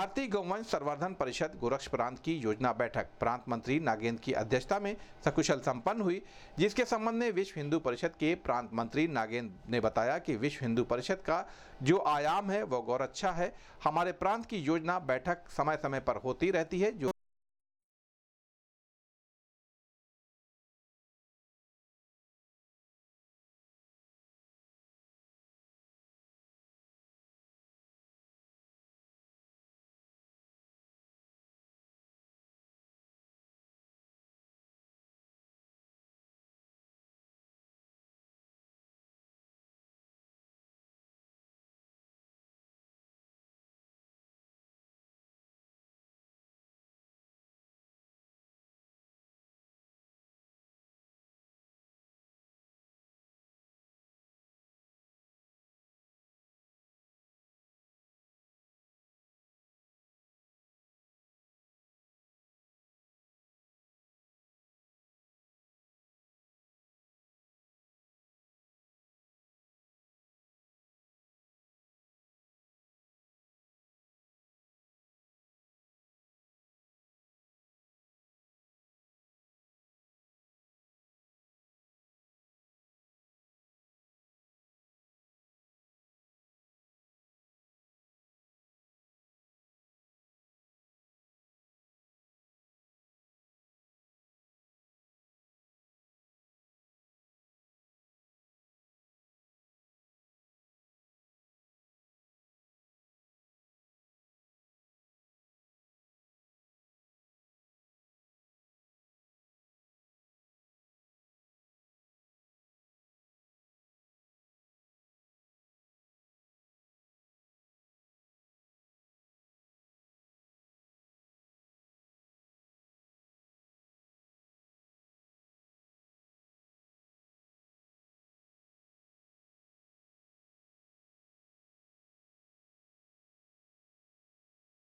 भारतीय गौवंश संवर्धन परिषद गोरक्ष प्रांत की योजना बैठक प्रांत मंत्री नागेंद्र की अध्यक्षता में सकुशल संपन्न हुई जिसके संबंध में विश्व हिंदू परिषद के प्रांत मंत्री नागेंद्र ने बताया कि विश्व हिंदू परिषद का जो आयाम है वह गौरक्षा है हमारे प्रांत की योजना बैठक समय समय पर होती रहती है जो